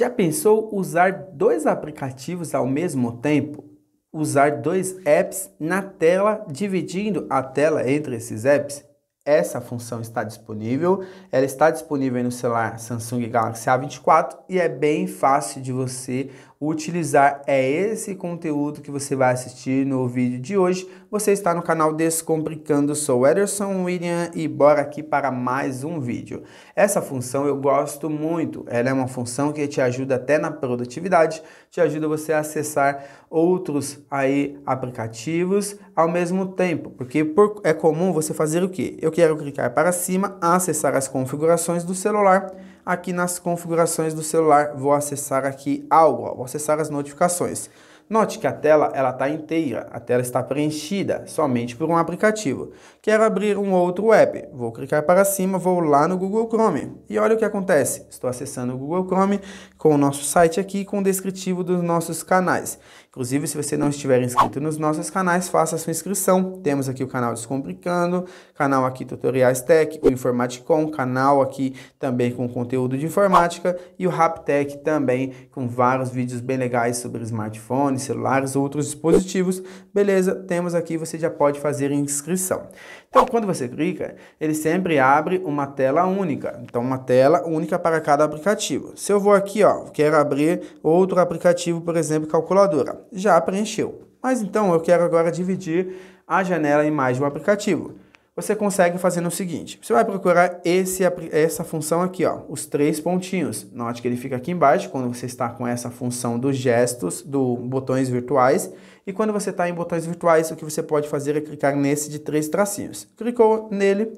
Já pensou usar dois aplicativos ao mesmo tempo? Usar dois apps na tela, dividindo a tela entre esses apps? Essa função está disponível, ela está disponível no celular Samsung Galaxy A24 e é bem fácil de você utilizar é esse conteúdo que você vai assistir no vídeo de hoje. Você está no canal Descomplicando, sou Ederson William e bora aqui para mais um vídeo. Essa função eu gosto muito, ela é uma função que te ajuda até na produtividade, te ajuda você a acessar outros aí aplicativos ao mesmo tempo, porque por, é comum você fazer o que? Eu quero clicar para cima, acessar as configurações do celular, aqui nas configurações do celular, vou acessar aqui algo, ó, vou acessar as notificações. Note que a tela está inteira, a tela está preenchida somente por um aplicativo. Quero abrir um outro app, vou clicar para cima, vou lá no Google Chrome. E olha o que acontece, estou acessando o Google Chrome com o nosso site aqui, com o descritivo dos nossos canais. Inclusive, se você não estiver inscrito nos nossos canais, faça a sua inscrição. Temos aqui o canal Descomplicando, canal aqui Tutoriais Tech, o Informaticon, canal aqui também com conteúdo de informática e o Raptech também com vários vídeos bem legais sobre smartphones, celulares ou outros dispositivos. Beleza, temos aqui, você já pode fazer inscrição. Então, quando você clica, ele sempre abre uma tela única. Então, uma tela única para cada aplicativo. Se eu vou aqui, ó, quero abrir outro aplicativo, por exemplo, calculadora. Já preencheu. Mas então, eu quero agora dividir a janela em mais de um aplicativo você consegue fazendo o seguinte. Você vai procurar esse, essa função aqui, ó, os três pontinhos. Note que ele fica aqui embaixo quando você está com essa função dos gestos, dos botões virtuais. E quando você está em botões virtuais, o que você pode fazer é clicar nesse de três tracinhos. Clicou nele,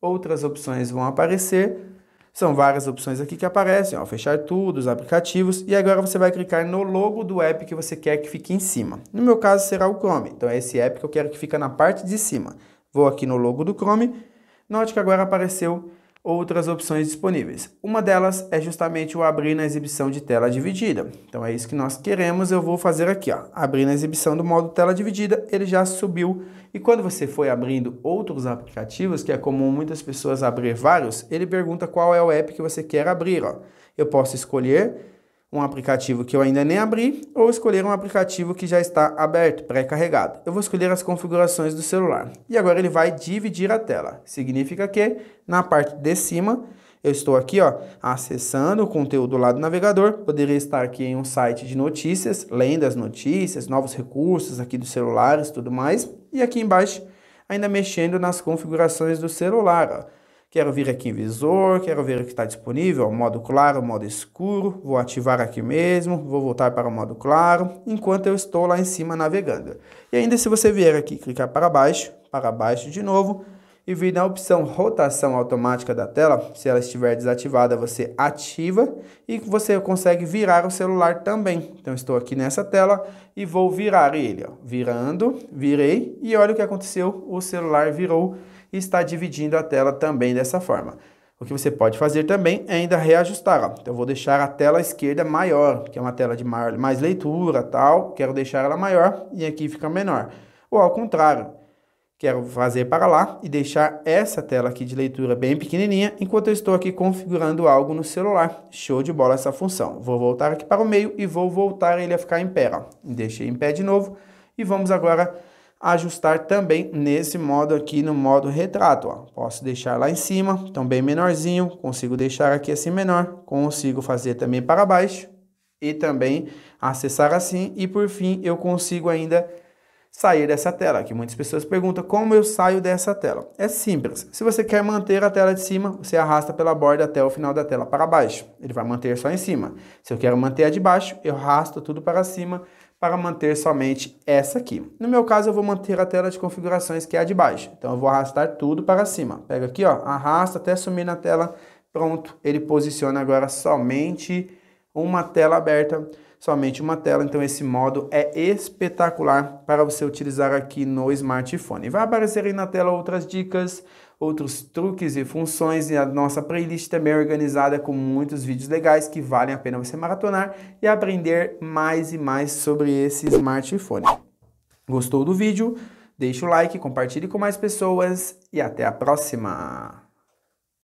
outras opções vão aparecer. São várias opções aqui que aparecem, ó, fechar tudo, os aplicativos, e agora você vai clicar no logo do app que você quer que fique em cima. No meu caso será o Chrome, então é esse app que eu quero que fica na parte de cima. Vou aqui no logo do Chrome. Note que agora apareceu outras opções disponíveis. Uma delas é justamente o abrir na exibição de tela dividida. Então é isso que nós queremos, eu vou fazer aqui, ó, abrir na exibição do modo tela dividida, ele já subiu. E quando você foi abrindo outros aplicativos, que é comum muitas pessoas abrir vários, ele pergunta qual é o app que você quer abrir, ó. Eu posso escolher um aplicativo que eu ainda nem abri ou escolher um aplicativo que já está aberto, pré-carregado. Eu vou escolher as configurações do celular. E agora ele vai dividir a tela. Significa que na parte de cima eu estou aqui, ó, acessando o conteúdo lá do navegador. Poderia estar aqui em um site de notícias, lendo as notícias, novos recursos aqui dos celulares, tudo mais. E aqui embaixo, ainda mexendo nas configurações do celular, ó Quero vir aqui em visor, quero ver o que está disponível, modo claro, modo escuro. Vou ativar aqui mesmo, vou voltar para o modo claro, enquanto eu estou lá em cima navegando. E ainda se você vier aqui, clicar para baixo, para baixo de novo, e vir na opção rotação automática da tela, se ela estiver desativada, você ativa e você consegue virar o celular também. Então estou aqui nessa tela e vou virar ele, ó. virando, virei e olha o que aconteceu, o celular virou e está dividindo a tela também dessa forma. O que você pode fazer também é ainda reajustá-la. Então, eu vou deixar a tela esquerda maior, que é uma tela de maior, mais leitura tal. Quero deixar ela maior e aqui fica menor. Ou ao contrário, quero fazer para lá e deixar essa tela aqui de leitura bem pequenininha, enquanto eu estou aqui configurando algo no celular. Show de bola essa função. Vou voltar aqui para o meio e vou voltar ele a ficar em pé. Ó. Deixei em pé de novo e vamos agora ajustar também nesse modo aqui, no modo retrato. Ó. Posso deixar lá em cima, então bem menorzinho, consigo deixar aqui assim menor, consigo fazer também para baixo e também acessar assim. E por fim, eu consigo ainda sair dessa tela, que muitas pessoas perguntam como eu saio dessa tela. É simples, se você quer manter a tela de cima, você arrasta pela borda até o final da tela para baixo, ele vai manter só em cima. Se eu quero manter a de baixo, eu arrasto tudo para cima para manter somente essa aqui. No meu caso, eu vou manter a tela de configurações, que é a de baixo. Então, eu vou arrastar tudo para cima. Pega aqui, ó, arrasta até sumir na tela. Pronto, ele posiciona agora somente uma tela aberta somente uma tela. Então esse modo é espetacular para você utilizar aqui no smartphone. Vai aparecer aí na tela outras dicas, outros truques e funções e a nossa playlist também é organizada com muitos vídeos legais que valem a pena você maratonar e aprender mais e mais sobre esse smartphone. Gostou do vídeo? Deixe o like, compartilhe com mais pessoas e até a próxima!